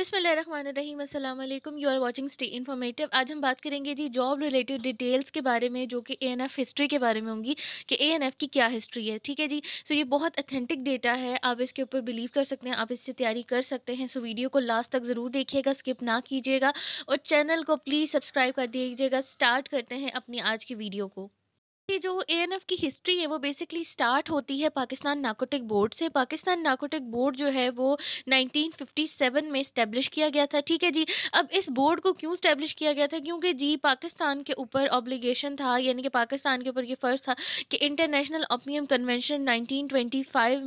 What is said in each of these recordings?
बिसमीम अल्लाम you are watching stay informative आज हम बात करेंगे जी जॉब रिलेटेड डिटेल्स के बारे में जो कि ए एन एफ़ हिस्ट्री के बारे में होंगी कि ए एन एफ़ की क्या हिस्ट्री है ठीक है जी सो ये बहुत अथेंटिक डेटा है आप इसके ऊपर बिलीव कर सकते हैं आप इससे तैयारी कर सकते हैं सो वीडियो को लास्ट तक ज़रूर देखिएगा स्किप ना कीजिएगा और चैनल को प्लीज़ सब्सक्राइब कर दीजिएगा स्टार्ट करते हैं अपनी आज की वीडियो को जो ए की हिस्ट्री है वो बेसिकली स्टार्ट होती है पाकिस्तान नाकोटिक बोर्ड से पाकिस्तान नाकोटिक बोर्ड जो है वो 1957 में इस्टेब्लिश किया गया था ठीक है जी अब इस बोर्ड को क्यों इस्टेब्लिश किया गया था क्योंकि जी पाकिस्तान के ऊपर ऑब्लिगेशन था यानी कि पाकिस्तान के ऊपर ये फ़र्ज़ था कि इंटरनेशनल ओपिनियम कन्वेंशन नाइनटीन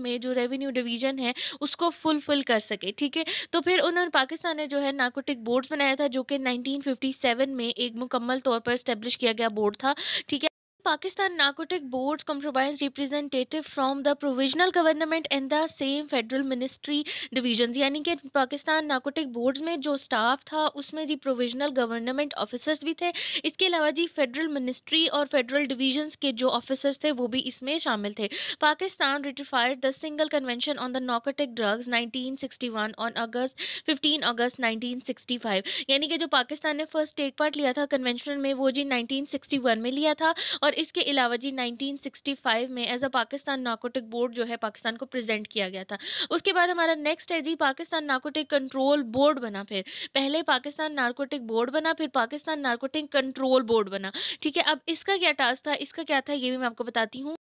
में जो रेवेन्यू डिवीज़न है उसको फुलफिल कर सके ठीक है तो फिर उन्होंने पाकिस्तान ने जो है नाकोटिक बोर्ड्स बनाया था जो कि नाइनटीन में एक मुकम्मल तौर पर इस्टेब्लिश किया गया बोर्ड था ठीक है Pakistan Narcotic Boards comprise representative from the provisional government and the same federal ministry divisions यानी कि पाकिस्तान नाकोटिक बोर्ड्स में जो स्टाफ था उसमें जी प्रोविजनल गवर्नमेंट ऑफिसर्स भी थे इसके अलावा जी फेडरल मिनिस्ट्री और फेडरल डिवीजन्स के जो ऑफिसर्स थे वो भी इसमें शामिल थे Pakistan ratified the single convention on the narcotic drugs 1961 on August fifteen August five यानी कि जो पाकिस्तान ने फर्स्ट टेक पार्ट लिया था कन्वेंशन में वो जी वन में लिया था और और इसके अलावा जी 1965 में as a Pakistan narcotic board जो है पाकिस्तान को प्रेजेंट किया गया था उसके बाद हमारा नेक्स्ट है जी पाकिस्तान नाकोटिक कंट्रोल बोर्ड बना फिर पहले पाकिस्तान नारकोटिक बोर्ड बना फिर पाकिस्तान नारकोटिक कंट्रोल बोर्ड बना ठीक है अब इसका क्या टास्क था इसका क्या था ये भी मैं आपको बताती हूँ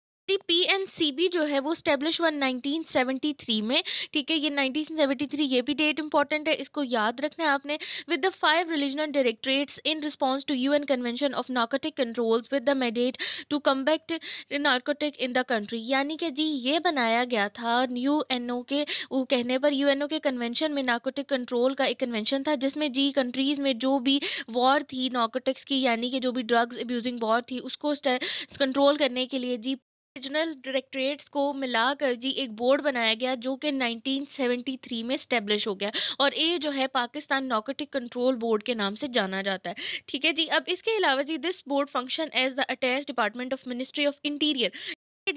पी एंड सी बी जो है वो स्टेब्लिश हुआ 1973 में ठीक है ये 1973 ये भी डेट इंपॉर्टेंट है इसको याद रखना है आपने with the five regional directorates in response to U N convention of narcotic controls with the mandate to combat narcotic in the country यानी कि जी ये बनाया गया था यू एन ओ के वो कहने पर यू एन ओ के कन्वेंशन में नार्कोटिक कंट्रोल का एक कन्वेंशन था जिसमें जी कंट्रीज़ में जो भी वॉर थी नार्कोटिक्स की यानी कि जो भी ड्रग्स अब्यूजिंग वॉर थी उसको कंट्रोल करने के लिए जी रीजनल डायरेक्टरेट्स को मिलाकर जी एक बोर्ड बनाया गया जो कि 1973 में स्टेब्लिश हो गया और ये जो है पाकिस्तान नॉकटिक कंट्रोल बोर्ड के नाम से जाना जाता है ठीक है जी अब इसके अलावा जी this board function as the attach department of ministry of interior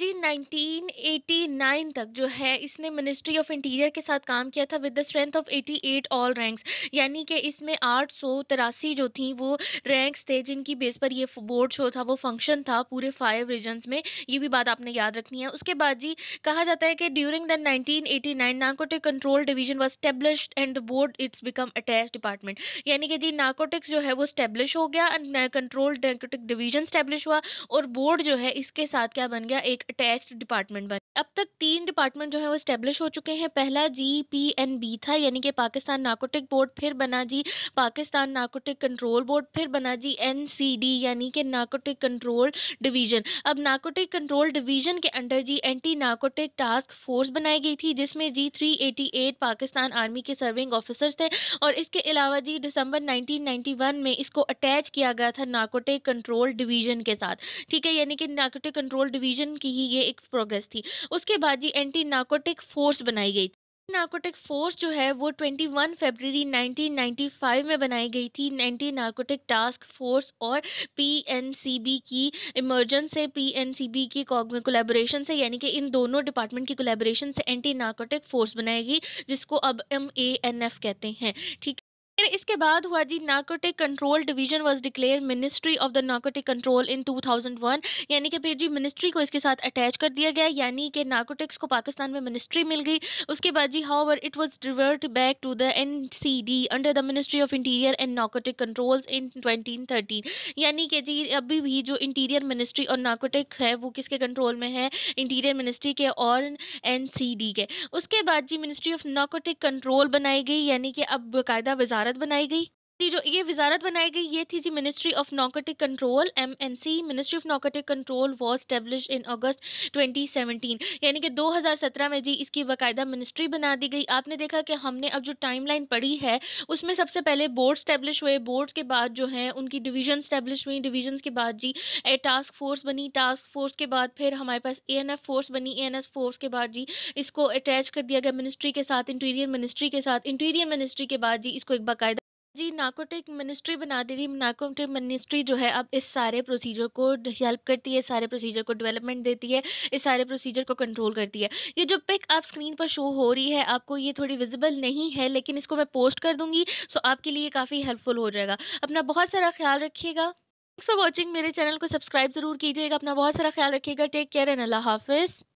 जी 1989 तक जो है इसने मिनिस्ट्री ऑफ इंटीरियर के साथ काम किया था with the strength of 88 all ranks यानी कि इसमें आठ सौ तिरासी जो थी वो रैंक्स थे जिनकी बेस पर ये बोर्ड शो था वो फंक्शन था पूरे फाइव रीजन्स में ये भी बात आपने याद रखनी है उसके बाद जी कहा जाता है कि during the nineteen eighty nine narcotic control division was establish and the board its become attach department यानी कि जी नार्कोटिक्स जो है वो स्टेब्लिश हो गया एंड कंट्रोल डिवीजन स्टेब्लिश हुआ और बोर्ड जो है इसके साथ क्या बन गया एक एक अटैच्ड डिपार्टमेंट बने अब तक तीन डिपार्टमेंट जो है वो स्टेब्लिश हो चुके हैं पहला जी पी एन बी था यानी कि पाकिस्तान नाकोटिक बोर्ड फिर बना जी पाकिस्तान नाकोटिक कंट्रोल बोर्ड फिर बना जी एन सी डी यानी कि नाकोटिक कंट्रोल डिवीज़न अब नाकोटिक कंट्रोल डिवीज़न के अंडर जी एंटी नाकोटिक टास्क फोर्स बनाई गई थी जिसमें जी three eighty eight Pakistan army के सर्विंग ऑफिसर्स थे और इसके अलावा जी दिसंबर नाइनटीन वन में इसको अटैच किया गया था नाकोटिक कंट्रोल डिवीज़न के साथ ठीक है यानी कि नाकोटिक कंट्रोल डिवीज़न की ही ये एक प्रोग्रेस थी उसके बाद जी एंटी नार्कोटिक फोर्स बनाई गई नार्कोटिक फोर्स जो है वो 21 फरवरी 1995 में बनाई गई थी एंटी नार्कोटिक टास्क फोर्स और पीएनसीबी की इमरजेंस से पीएनसीबी की कोलेबोरेशन से यानी कि इन दोनों डिपार्टमेंट की कोलेबोरेशन से एंटी नार्कोटिक फोर्स बनाई गई जिसको अब एम कहते हैं ठीक फिर इसके बाद हुआ जी narcotic control division was declare ministry of the narcotic control in 2001 यानी कि फिर जी मिनिस्ट्री को इसके साथ अटैच कर दिया गया यानी कि नार्कोटिक्स को पाकिस्तान में मिनिस्ट्री मिल गई उसके बाद जी how it was revert back to the NCD under the ministry of interior and narcotic controls in twenty यानी कि जी अभी भी जो इंटीरियर मिनिस्ट्री और नार्कोटिक है वो किसके कंट्रोल में है इंटीरियर मिनिस्ट्री के और एन के उसके बाद जी मिनिस्ट्री ऑफ नार्कोटिक कंट्रोल बनाई गई यानी कि अब बाकायदा इमारत बनाई गई थी जो ये वजारत बनाई गई ये थी जी ministry of narcotic control M N C ministry of narcotic control was establish in August 2017 यानी कि 2017 में जी इसकी बाकायदा मिनिस्ट्री बना दी गई आपने देखा कि हमने अब जो टाइम लाइन पढ़ी है उसमें सबसे पहले बोर्ड स्टैब्लिश हुए बोर्ड के बाद जो है उनकी डिवीजन स्टैब्लिश हुई डिवीजन के बाद जी टास्क फोर्स बनी टास्क फोर्स के बाद फिर हमारे पास ए एन एफ फोर्स बनी ए एन एफ फोर्स के बाद जी इसको अटैच कर दिया गया मिनिस्ट्री के साथ इंटीरियर मिनिस्ट्री के साथ इंटीरियर मिनिस्ट्री के बाद जी इसको एक बाकायदा जी नाकोटेक तो मिनिस्ट्री बना दी थी नाकोटेक मिनिस्ट्री जो है अब इस सारे प्रोसीजर को हेल्प करती है सारे प्रोसीजर को डेवलपमेंट देती है इस सारे प्रोसीजर को कंट्रोल करती है ये जो पिक आप स्क्रीन पर शो हो रही है आपको ये थोड़ी विजिबल नहीं है लेकिन इसको मैं पोस्ट कर दूंगी सो आपके लिए काफ़ी हेल्पफुल हो जाएगा अपना बहुत सारा ख्याल रखिएगा थैंक्स फॉर वॉचिंग मेरे चैनल को सब्सक्राइब ज़रूर कीजिएगा अपना बहुत सारा ख्याल रखिएगा टेक केयर एंड अल्लाह हाफिज़